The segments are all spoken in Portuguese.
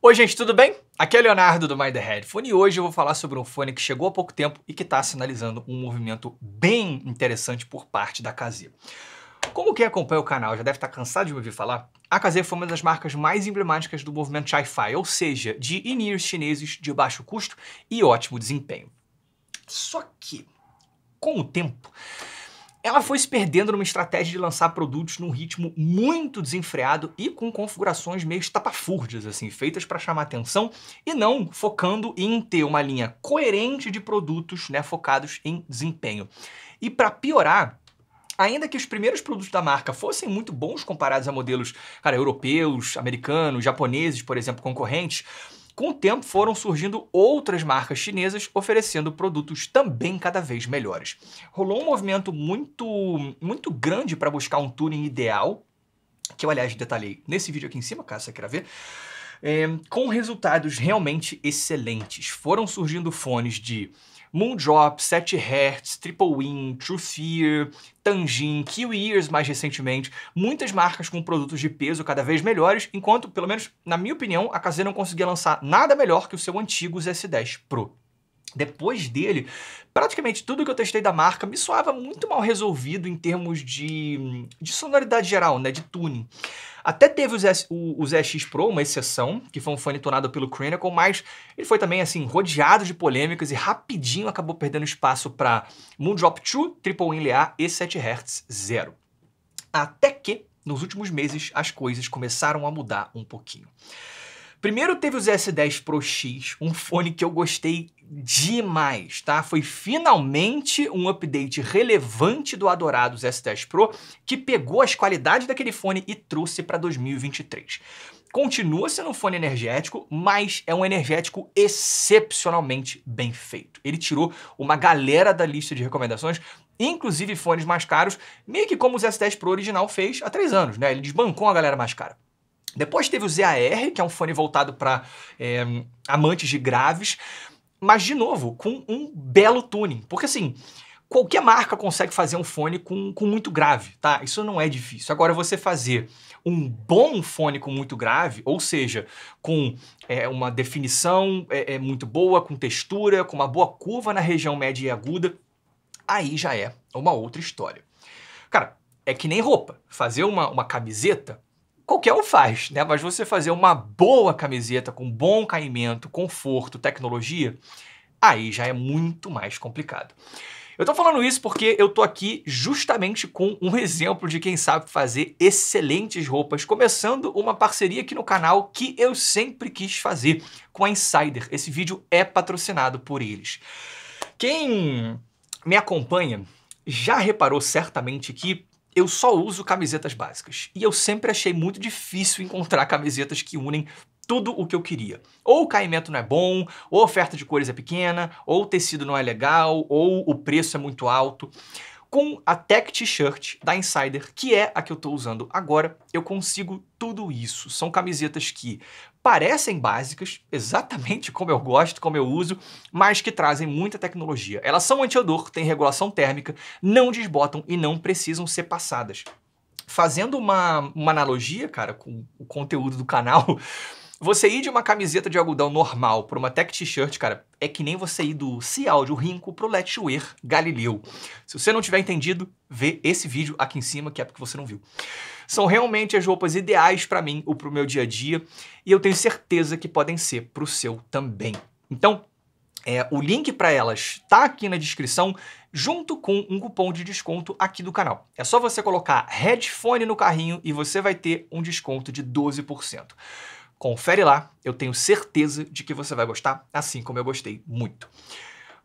Oi, gente, tudo bem? Aqui é Leonardo do My the Headphone e hoje eu vou falar sobre um fone que chegou há pouco tempo e que está sinalizando um movimento bem interessante por parte da Casio. Como quem acompanha o canal já deve estar cansado de me ouvir falar, a KZ foi uma das marcas mais emblemáticas do movimento Chi-Fi, ou seja, de in chineses de baixo custo e ótimo desempenho. Só que, com o tempo, ela foi se perdendo numa estratégia de lançar produtos num ritmo muito desenfreado e com configurações meio estapafúrdias, assim, feitas para chamar atenção e não focando em ter uma linha coerente de produtos, né, focados em desempenho. E para piorar, Ainda que os primeiros produtos da marca fossem muito bons comparados a modelos cara, europeus, americanos, japoneses, por exemplo, concorrentes, com o tempo foram surgindo outras marcas chinesas oferecendo produtos também cada vez melhores. Rolou um movimento muito, muito grande para buscar um tuning ideal, que eu, aliás, detalhei nesse vídeo aqui em cima, caso você queira ver. É, com resultados realmente excelentes. Foram surgindo fones de Moondrop, 7 Hertz, Triple Win, True Fear, Tangin, Kill Ears mais recentemente, muitas marcas com produtos de peso cada vez melhores, enquanto, pelo menos na minha opinião, a KZ não conseguia lançar nada melhor que o seu antigo S10 Pro. Depois dele, praticamente tudo que eu testei da marca me soava muito mal resolvido em termos de, de sonoridade geral, né, de tuning. Até teve S, o, ZX Pro, uma exceção, que foi um fone tornado pelo Chronicle, mas ele foi também assim rodeado de polêmicas e rapidinho acabou perdendo espaço para Moondrop 2, Triple In LA e 7Hz Zero. Até que, nos últimos meses, as coisas começaram a mudar um pouquinho. Primeiro teve o S10 Pro X, um fone que eu gostei demais, tá? Foi finalmente um update relevante do Adorados S10 Pro que pegou as qualidades daquele fone e trouxe para 2023. Continua sendo um fone energético, mas é um energético excepcionalmente bem feito. Ele tirou uma galera da lista de recomendações, inclusive fones mais caros, meio que como o S10 Pro original fez há três anos, né? Ele desbancou a galera mais cara. Depois teve o ZAR, que é um fone voltado para é, eh, amantes de graves, mas de novo, com um belo tuning. Porque assim, qualquer marca consegue fazer um fone com, com muito grave, tá? Isso não é difícil. Agora, você fazer um bom fone com muito grave, ou seja, com é, uma definição é, é muito boa, com textura, com uma boa curva na região média e aguda, aí já é uma outra história. Cara, é que nem roupa. Fazer uma, uma camiseta qualquer um faz, né? Mas você fazer uma boa camiseta com bom caimento, conforto, tecnologia, aí já é muito mais complicado. Eu tô falando isso porque eu tô aqui justamente com um exemplo de quem sabe fazer excelentes roupas, começando uma parceria aqui no canal que eu sempre quis fazer com a Insider. Esse vídeo é patrocinado por eles. Quem me acompanha já reparou certamente que eu só uso camisetas básicas. E eu sempre achei muito difícil encontrar camisetas que unem tudo o que eu queria. Ou o caimento não é bom, ou a oferta de cores é pequena, ou o tecido não é legal, ou o preço é muito alto. Com a Tech T-shirt da Insider, que é a que eu estou usando agora, eu consigo tudo isso. São camisetas que parecem básicas, exatamente como eu gosto, como eu uso, mas que trazem muita tecnologia. Elas são anti-odor têm regulação térmica, não desbotam e não precisam ser passadas. Fazendo uma, uma analogia, cara, com o conteúdo do canal, Você ir de uma camiseta de algodão normal para uma tech t-shirt, cara, é que nem você ir do Cialdi, de Rinco, pro Let's Wear Galileu. Se você não tiver entendido, vê esse vídeo aqui em cima, que é porque você não viu. São realmente as roupas ideais para mim ou para o meu dia a dia, e eu tenho certeza que podem ser para o seu também. Então, é, o link para elas está aqui na descrição, junto com um cupom de desconto aqui do canal. É só você colocar headphone no carrinho e você vai ter um desconto de 12%. Confere lá, eu tenho certeza de que você vai gostar, assim como eu gostei muito.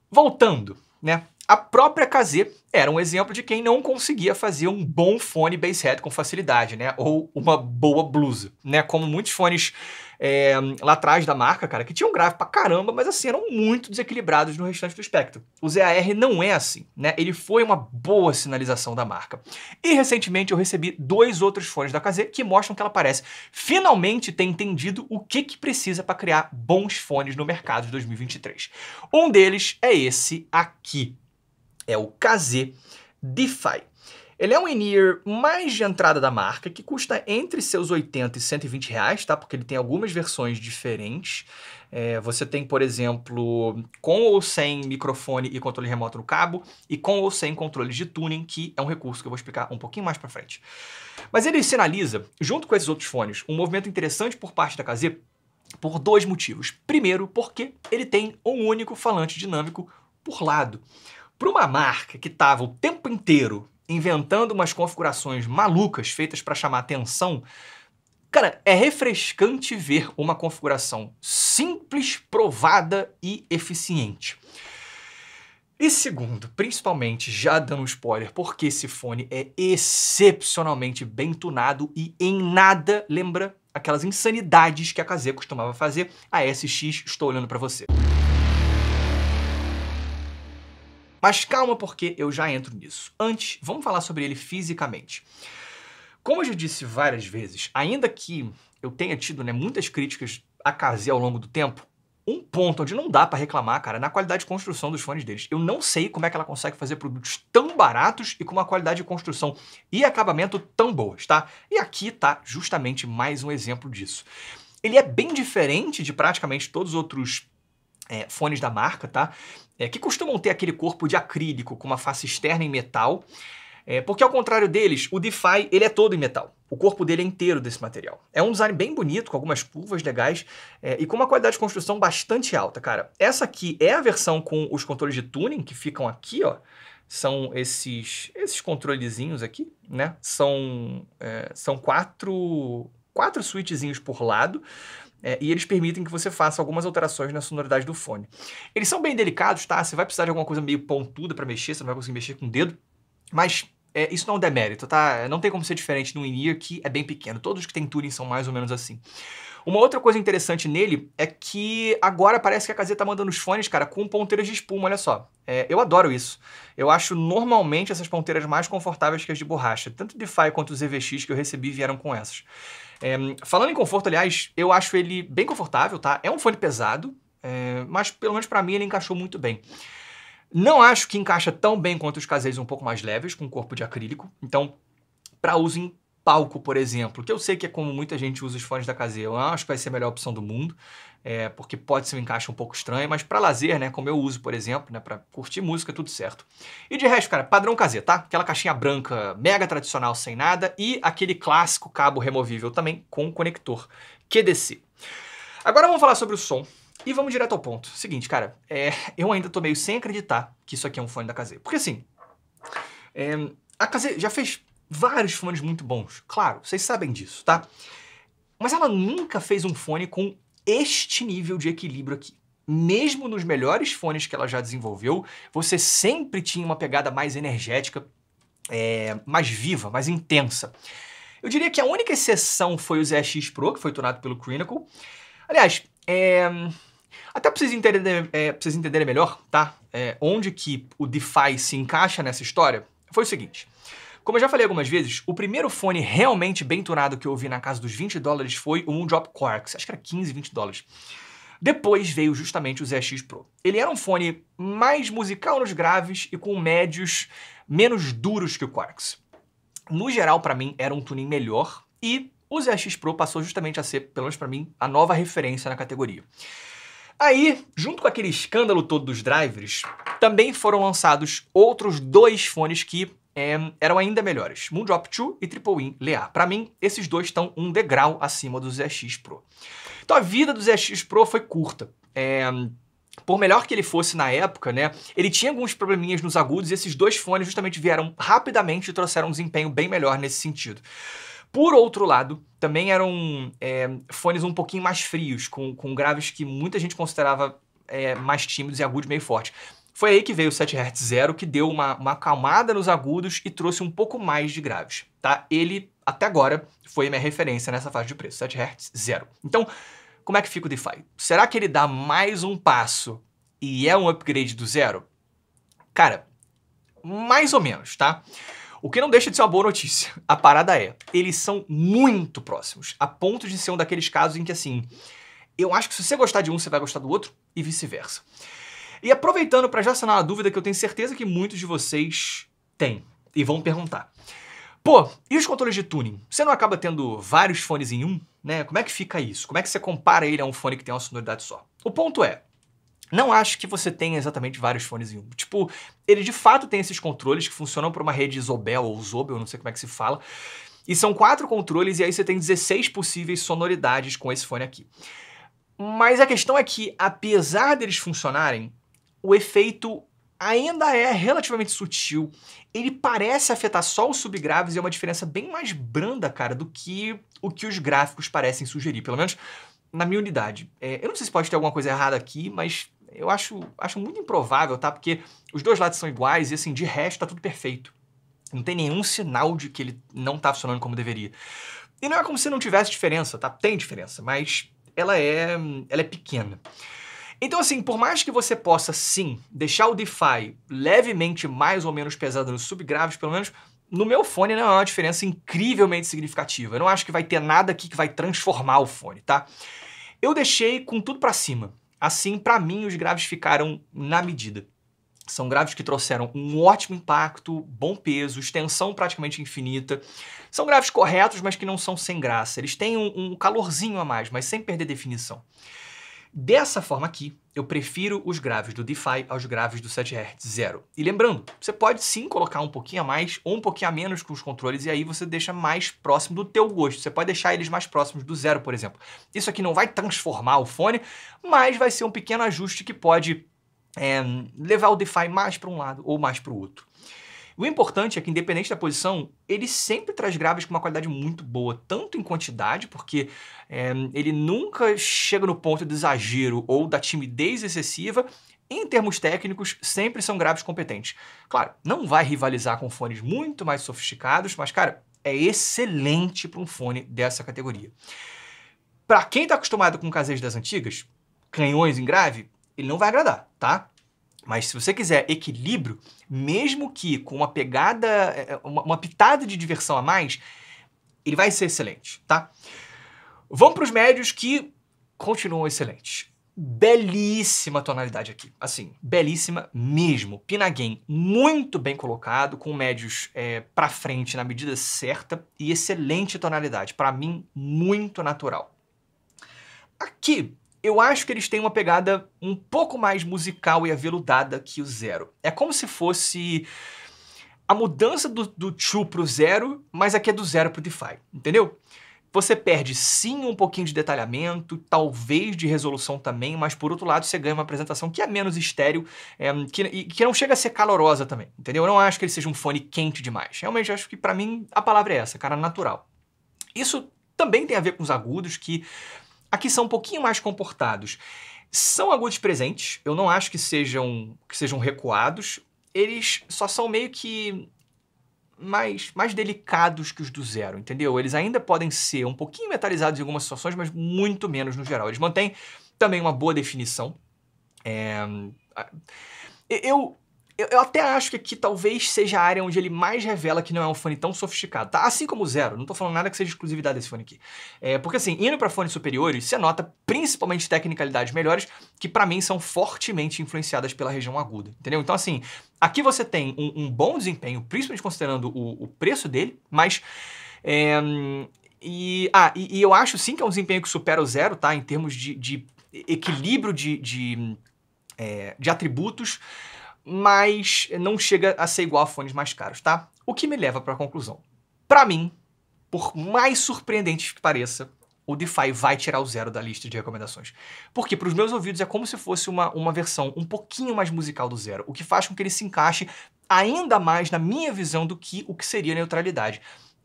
Voltando, né? A própria KZ era um exemplo de quem não conseguia fazer um bom fone head com facilidade, né? Ou uma boa blusa, né? Como muitos fones é, lá atrás da marca, cara, que tinham grave pra caramba, mas assim, eram muito desequilibrados no restante do espectro. O ZAR não é assim, né? Ele foi uma boa sinalização da marca. E recentemente eu recebi dois outros fones da KZ que mostram que ela parece finalmente ter entendido o que, que precisa para criar bons fones no mercado de 2023. Um deles é esse aqui é o KZ DeFi. Ele é um in-ear mais de entrada da marca, que custa entre seus 80 e 120 reais, tá? Porque ele tem algumas versões diferentes. É, você tem, por exemplo, com ou sem microfone e controle remoto no cabo, e com ou sem controle de tuning, que é um recurso que eu vou explicar um pouquinho mais para frente. Mas ele sinaliza, junto com esses outros fones, um movimento interessante por parte da KZ por dois motivos. Primeiro, porque ele tem um único falante dinâmico por lado. Para uma marca que estava o tempo inteiro inventando umas configurações malucas feitas para chamar atenção, cara, é refrescante ver uma configuração simples, provada e eficiente. E segundo, principalmente, já dando um spoiler, porque esse fone é excepcionalmente bem tunado e em nada lembra aquelas insanidades que a KZ costumava fazer. A SX, estou olhando para você. Mas calma porque eu já entro nisso. Antes, vamos falar sobre ele fisicamente. Como eu já disse várias vezes, ainda que eu tenha tido né, muitas críticas a Kazé ao longo do tempo, um ponto onde não dá para reclamar, cara, é na qualidade de construção dos fones deles. Eu não sei como é que ela consegue fazer produtos tão baratos e com uma qualidade de construção e acabamento tão boas, tá? E aqui tá justamente mais um exemplo disso. Ele é bem diferente de praticamente todos os outros é, fones da marca, tá? é, que costumam ter aquele corpo de acrílico com uma face externa em metal, é, porque ao contrário deles, o DeFi ele é todo em metal. O corpo dele é inteiro desse material. É um design bem bonito, com algumas curvas legais é, e com uma qualidade de construção bastante alta, cara. Essa aqui é a versão com os controles de tuning que ficam aqui, ó. São esses esses controlezinhos aqui, né? São, é, são quatro, quatro switchzinhos por lado. É, e eles permitem que você faça algumas alterações na sonoridade do fone. Eles são bem delicados, tá? Você vai precisar de alguma coisa meio pontuda para mexer, você não vai conseguir mexer com o dedo, mas é, isso não é um demérito, tá? Não tem como ser diferente no in-ear que é bem pequeno. Todos que tem Turing são mais ou menos assim. Uma outra coisa interessante nele é que agora parece que a KZ tá mandando os fones, cara, com ponteiras de espuma, olha só. É, eu adoro isso. Eu acho normalmente essas ponteiras mais confortáveis que as de borracha. Tanto o DeFi quanto os EVX que eu recebi vieram com essas. É, falando em conforto, aliás, eu acho ele bem confortável, tá? É um fone pesado, é, mas pelo menos para mim ele encaixou muito bem. Não acho que encaixa tão bem quanto os caseiros um pouco mais leves, com corpo de acrílico. Então, para uso em palco, por exemplo, que eu sei que é como muita gente usa os fones da Casio, eu acho que vai ser a melhor opção do mundo é, porque pode ser um encaixe um pouco estranho, mas para lazer, né, como eu uso, por exemplo, né, para curtir música, tudo certo. E de resto, cara, padrão KZ, tá? Aquela caixinha branca mega tradicional sem nada e aquele clássico cabo removível também com conector QDC. Agora vamos falar sobre o som. E vamos direto ao ponto. Seguinte, cara, é, eu ainda tô meio sem acreditar que isso aqui é um fone da KZ. Porque assim, é, a KZ já fez vários fones muito bons, claro, vocês sabem disso, tá? Mas ela nunca fez um fone com este nível de equilíbrio aqui. Mesmo nos melhores fones que ela já desenvolveu, você sempre tinha uma pegada mais energética, é, mais viva, mais intensa. Eu diria que a única exceção foi o ZX Pro, que foi tornado pelo Crinicle. Aliás, é, até para vocês, entenderem, é, vocês entenderem melhor, tá? É, onde que o DeFi se encaixa nessa história, foi o seguinte. Como eu já falei algumas vezes, o primeiro fone realmente bem tunado que eu vi na casa dos 20 dólares foi o One Quarks, acho que era 15, 20 dólares. Depois veio justamente o ZX Pro. Ele era um fone mais musical nos graves e com médios menos duros que o Quarks. No geral, para mim, era um tuning melhor e o ZX Pro passou justamente a ser, pelo menos para mim, a nova referência na categoria. Aí, junto com aquele escândalo todo dos drivers, também foram lançados outros dois fones que é, eram ainda melhores, Moondrop 2 e Triple Win Lear. Para mim, esses dois estão um degrau acima do ZX Pro. Então a vida do ZX Pro foi curta. É, por melhor que ele fosse na época, né, ele tinha alguns probleminhas nos agudos e esses dois fones justamente vieram rapidamente e trouxeram um desempenho bem melhor nesse sentido. Por outro lado, também eram é, fones um pouquinho mais frios, com, com graves que muita gente considerava é, mais tímidos e agudos meio fortes. Foi aí que veio o 7 Hz Zero, que deu uma, uma acalmada nos agudos e trouxe um pouco mais de graves, tá? Ele, até agora, foi minha referência nessa faixa de preço, 7 Hz Zero. Então, como é que fica o DeFi? Será que ele dá mais um passo e é um upgrade do zero? Cara, mais ou menos, tá? O que não deixa de ser uma boa notícia. A parada é, eles são muito próximos, a ponto de ser um daqueles casos em que, assim, eu acho que se você gostar de um, você vai gostar do outro e vice-versa. E aproveitando para já sanar a dúvida que eu tenho certeza que muitos de vocês têm e vão perguntar. Pô, e os controles de tuning? Você não acaba tendo vários fones em um, né? Como é que fica isso? Como é que você compara ele a um fone que tem uma sonoridade só? O ponto é, não acho que você tenha exatamente vários fones em um. Tipo, ele de fato tem esses controles que funcionam por uma rede Isobel ou Zobel, não sei como é que se fala. E são quatro controles e aí você tem 16 possíveis sonoridades com esse fone aqui. Mas a questão é que, apesar deles funcionarem, o efeito ainda é relativamente sutil. Ele parece afetar só os subgraves e é uma diferença bem mais branda, cara, do que o que os gráficos parecem sugerir, pelo menos na minha unidade. É, eu não sei se pode ter alguma coisa errada aqui, mas eu acho, acho muito improvável, tá? Porque os dois lados são iguais e, assim, de resto tá tudo perfeito. Não tem nenhum sinal de que ele não tá funcionando como deveria. E não é como se não tivesse diferença, tá? Tem diferença, mas ela é, ela é pequena. Então, assim, por mais que você possa sim deixar o DeFi levemente mais ou menos pesado nos subgraves, pelo menos no meu fone não é uma diferença incrivelmente significativa. Eu não acho que vai ter nada aqui que vai transformar o fone, tá? Eu deixei com tudo para cima. Assim, para mim, os graves ficaram na medida. São graves que trouxeram um ótimo impacto, bom peso, extensão praticamente infinita. São graves corretos, mas que não são sem graça. Eles têm um, um calorzinho a mais, mas sem perder definição. Dessa forma aqui, eu prefiro os graves do DeFi aos graves do 7 Hz zero. E lembrando, você pode sim colocar um pouquinho a mais ou um pouquinho a menos com os controles e aí você deixa mais próximo do teu gosto. Você pode deixar eles mais próximos do zero, por exemplo. Isso aqui não vai transformar o fone, mas vai ser um pequeno ajuste que pode é, levar o DeFi mais para um lado ou mais para o outro. O importante é que, independente da posição, ele sempre traz graves com uma qualidade muito boa, tanto em quantidade, porque é, ele nunca chega no ponto de exagero ou da timidez excessiva, em termos técnicos, sempre são graves competentes. Claro, não vai rivalizar com fones muito mais sofisticados, mas, cara, é excelente para um fone dessa categoria. Para quem está acostumado com caseiros das antigas, canhões em grave, ele não vai agradar, tá? Mas se você quiser equilíbrio, mesmo que com uma pegada, é, é, uma, uma pitada de diversão a mais, ele vai ser excelente, tá? Vamos para os médios que continuam excelentes. Belíssima tonalidade aqui, assim, belíssima mesmo. Pinaguen muito bem colocado, com médios é, para frente na medida certa e excelente tonalidade, para mim muito natural. Aqui eu acho que eles têm uma pegada um pouco mais musical e aveludada que o Zero. É como se fosse a mudança do, do True pro Zero, mas aqui é do Zero pro DeFi, entendeu? Você perde sim um pouquinho de detalhamento, talvez de resolução também, mas por outro lado você ganha uma apresentação que é menos estéreo é, que, e que não chega a ser calorosa também, entendeu? Eu não acho que ele seja um fone quente demais. Realmente acho que para mim a palavra é essa, cara, natural. Isso também tem a ver com os agudos que Aqui são um pouquinho mais comportados. São agudos presentes, eu não acho que sejam, que sejam recuados. Eles só são meio que mais, mais delicados que os do zero, entendeu? Eles ainda podem ser um pouquinho metalizados em algumas situações, mas muito menos no geral. Eles mantêm também uma boa definição. É... Eu eu, eu, até acho que aqui talvez seja a área onde ele mais revela que não é um fone tão sofisticado, tá? Assim como o Zero, não tô falando nada que seja exclusividade desse fone aqui. É, porque assim, indo para fones superiores, você nota principalmente tecnicalidades melhores, que para mim são fortemente influenciadas pela região aguda, entendeu? Então assim, aqui você tem um, um bom desempenho, principalmente considerando o, o preço dele, mas... É, e, ah, e, e, eu acho sim que é um desempenho que supera o zero, tá? Em termos de, de equilíbrio de, de, é, de atributos mas não chega a ser igual a fones mais caros, tá? O que me leva para a conclusão. Para mim, por mais surpreendente que pareça, o DeFi vai tirar o zero da lista de recomendações. Porque para os meus ouvidos é como se fosse uma, uma versão um pouquinho mais musical do zero, o que faz com que ele se encaixe ainda mais na minha visão do que o que seria neutralidade.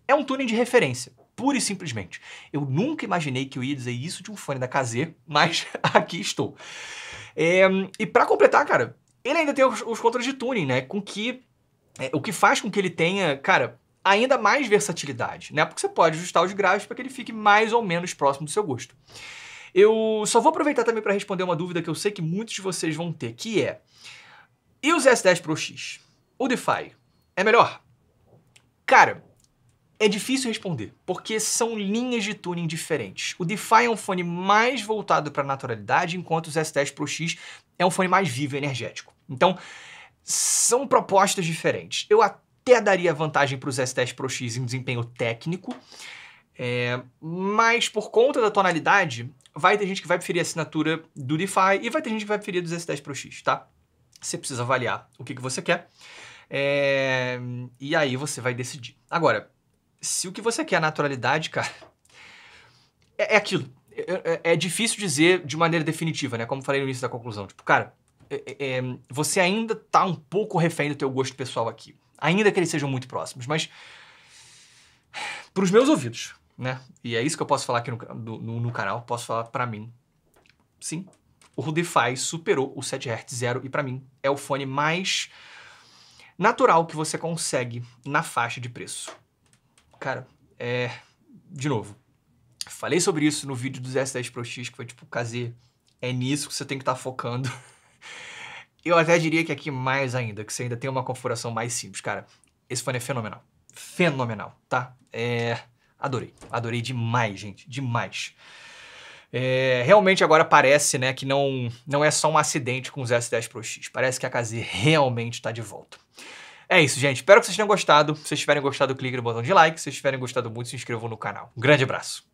É um túnel de referência, pura e simplesmente. Eu nunca imaginei que eu ia dizer isso de um fone da KZ, mas aqui estou. É, e para completar, cara, ele ainda tem os, os controles de tuning, né? Com que. É, o que faz com que ele tenha, cara, ainda mais versatilidade, né? Porque você pode ajustar os graves para que ele fique mais ou menos próximo do seu gosto. Eu só vou aproveitar também para responder uma dúvida que eu sei que muitos de vocês vão ter, que é: e os S10 Pro X? O DeFi é melhor? Cara, é difícil responder, porque são linhas de tuning diferentes. O DeFi é um fone mais voltado para a naturalidade, enquanto os S10 Pro X é um fone mais vivo e energético. Então, são propostas diferentes. Eu até daria vantagem para os S10 Pro X em desempenho técnico, é, mas por conta da tonalidade, vai ter gente que vai preferir a assinatura do DeFi e vai ter gente que vai preferir dos S10 Pro X, tá? Você precisa avaliar o que, que você quer é, e aí você vai decidir. Agora, se o que você quer é naturalidade, cara, é, é aquilo. É, é, é, difícil dizer de maneira definitiva, né? Como falei no início da conclusão. Tipo, cara, é, é, é, você ainda tá um pouco refém do teu gosto pessoal aqui. Ainda que eles sejam muito próximos, mas para os meus ouvidos, né? E é isso que eu posso falar aqui no, do, no, no canal, posso falar para mim. Sim, o DeFi superou o 7 Hz zero e para mim é o fone mais natural que você consegue na faixa de preço. Cara, é... De novo, falei sobre isso no vídeo dos S10 Pro X, que foi tipo, KZ, é nisso que você tem que estar tá focando. Eu até diria que aqui mais ainda, que você ainda tem uma configuração mais simples, cara. Esse fone é fenomenal. Fenomenal, tá? É... Adorei. Adorei demais, gente. Demais. É, realmente agora parece né, que não, não é só um acidente com os S10 Pro X. Parece que a KZ realmente está de volta. É isso, gente. Espero que vocês tenham gostado. Se vocês tiverem gostado, clique no botão de like. Se vocês tiverem gostado muito, se inscrevam no canal. Um grande abraço.